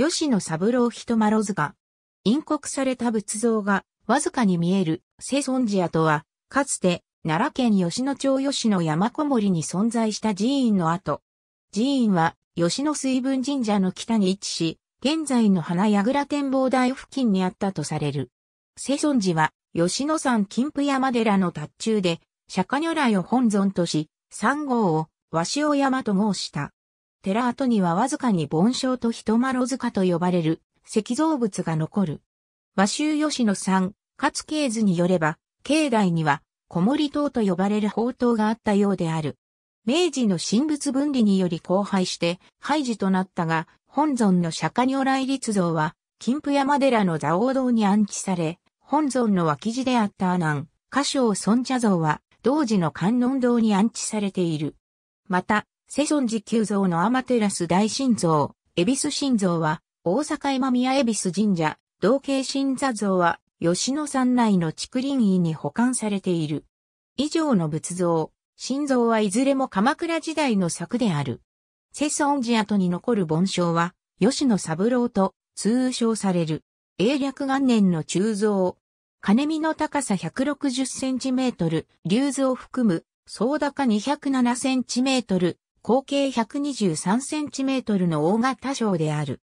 吉野三郎人丸塚。陰刻された仏像が、わずかに見える、聖尊寺跡は、かつて、奈良県吉野町吉野山小森に存在した寺院の跡。寺院は、吉野水分神社の北に位置し、現在の花矢倉展望台付近にあったとされる。聖尊寺は、吉野山金峰山寺の達中で、釈迦如来を本尊とし、三号を、和塩山と号した。寺跡にはわずかに盆章と人ろ塚と呼ばれる石造物が残る。和州吉野さん、勝慶図によれば、境内には小森塔と呼ばれる宝塔があったようである。明治の神仏分離により荒廃して廃寺となったが、本尊の釈迦如来立像は、金峰山寺の座王堂に安置され、本尊の脇地であった阿南、歌唱尊者像は、同時の観音堂に安置されている。また、セソン寺急像のアマテラス大神像、恵比寿神像は、大阪今宮恵比寿神社、同系神座像は、吉野山内の竹林院に保管されている。以上の仏像、神像はいずれも鎌倉時代の作である。セソン寺跡に残る盆章は、吉野三郎と通称される。英略元年の中像。金見の高さ160センチメートル、竜図を含む、総高207センチメートル、口径 123cm の大型章である。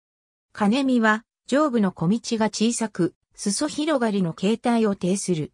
金見は、上部の小道が小さく、裾広がりの形態を呈する。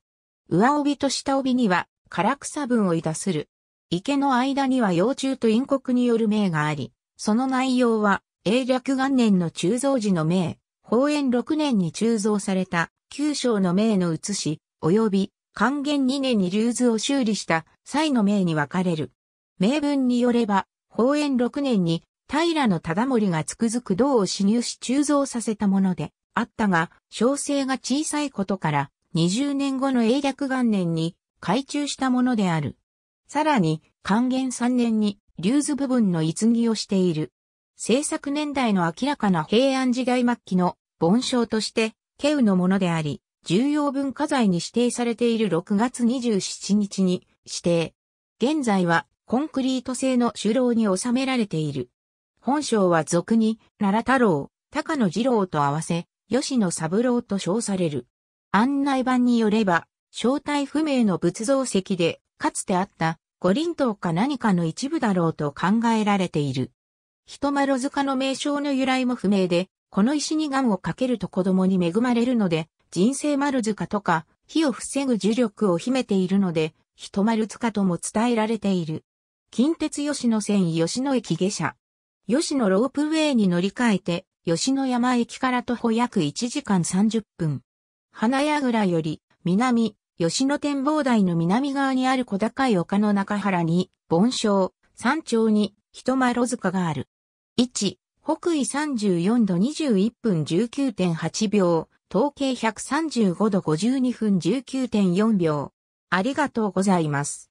上帯と下帯には、唐草分を出する。池の間には幼虫と陰国による銘があり、その内容は、英略元年の鋳造時の銘、宝円6年に鋳造された、九章の銘の写し、及び、還元2年に竜図を修理した際の銘に分かれる。銘文によれば、応援6年に平の忠盛がつくづく銅を支入し鋳造させたものであったが、小生が小さいことから20年後の英略元年に改鋳したものである。さらに、還元3年に竜図部分の逸棺をしている。制作年代の明らかな平安時代末期の盆章として、ケウのものであり、重要文化財に指定されている6月27日に指定。現在はコンクリート製の首楼に収められている。本章は俗に、奈良太郎、高野二郎と合わせ、吉野三郎と称される。案内版によれば、正体不明の仏像石で、かつてあった、五輪塔か何かの一部だろうと考えられている。人丸塚の名称の由来も不明で、この石に願をかけると子供に恵まれるので、人生丸塚とか、火を防ぐ呪力を秘めているので、人丸塚とも伝えられている。近鉄吉野線吉野駅下車。吉野ロープウェイに乗り換えて、吉野山駅から徒歩約1時間30分。花屋倉より、南、吉野展望台の南側にある小高い丘の中原に、盆昇、山頂に、人ろ塚がある。1、北緯34度21分19.8秒、統計135度52分19.4秒。ありがとうございます。